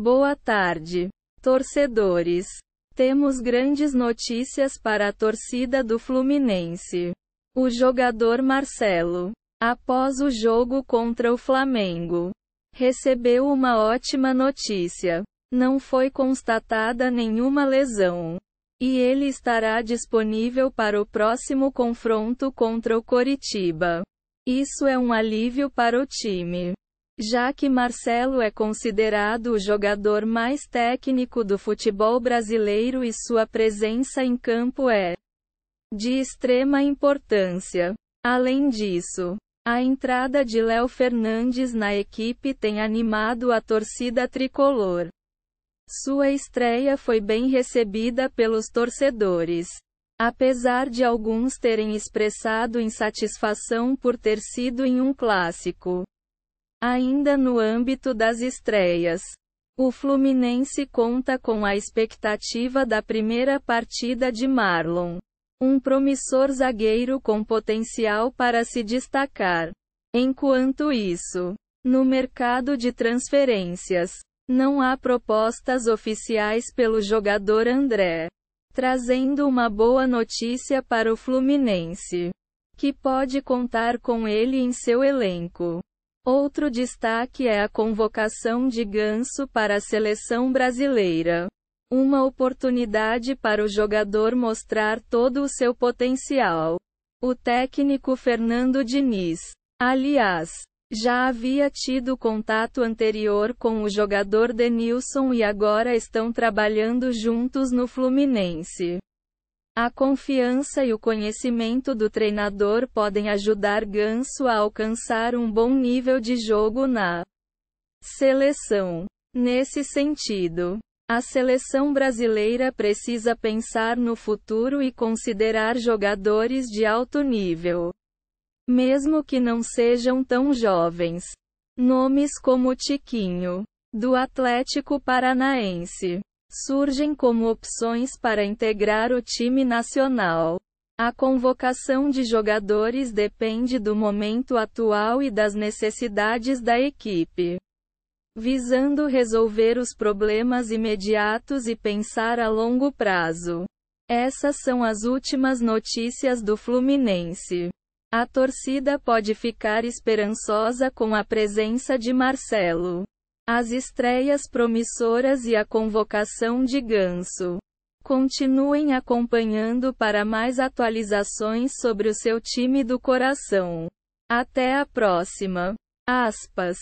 Boa tarde, torcedores. Temos grandes notícias para a torcida do Fluminense. O jogador Marcelo, após o jogo contra o Flamengo, recebeu uma ótima notícia. Não foi constatada nenhuma lesão. E ele estará disponível para o próximo confronto contra o Coritiba. Isso é um alívio para o time já que Marcelo é considerado o jogador mais técnico do futebol brasileiro e sua presença em campo é de extrema importância. Além disso, a entrada de Léo Fernandes na equipe tem animado a torcida tricolor. Sua estreia foi bem recebida pelos torcedores. Apesar de alguns terem expressado insatisfação por ter sido em um clássico. Ainda no âmbito das estreias, o Fluminense conta com a expectativa da primeira partida de Marlon, um promissor zagueiro com potencial para se destacar. Enquanto isso, no mercado de transferências, não há propostas oficiais pelo jogador André, trazendo uma boa notícia para o Fluminense, que pode contar com ele em seu elenco. Outro destaque é a convocação de Ganso para a seleção brasileira. Uma oportunidade para o jogador mostrar todo o seu potencial. O técnico Fernando Diniz, aliás, já havia tido contato anterior com o jogador Denilson e agora estão trabalhando juntos no Fluminense. A confiança e o conhecimento do treinador podem ajudar Ganso a alcançar um bom nível de jogo na seleção. Nesse sentido, a seleção brasileira precisa pensar no futuro e considerar jogadores de alto nível, mesmo que não sejam tão jovens. Nomes como Tiquinho, do Atlético Paranaense, surgem como opções para integrar o time nacional. A convocação de jogadores depende do momento atual e das necessidades da equipe. Visando resolver os problemas imediatos e pensar a longo prazo. Essas são as últimas notícias do Fluminense. A torcida pode ficar esperançosa com a presença de Marcelo. As estreias promissoras e a convocação de Ganso. Continuem acompanhando para mais atualizações sobre o seu time do coração. Até a próxima. Aspas.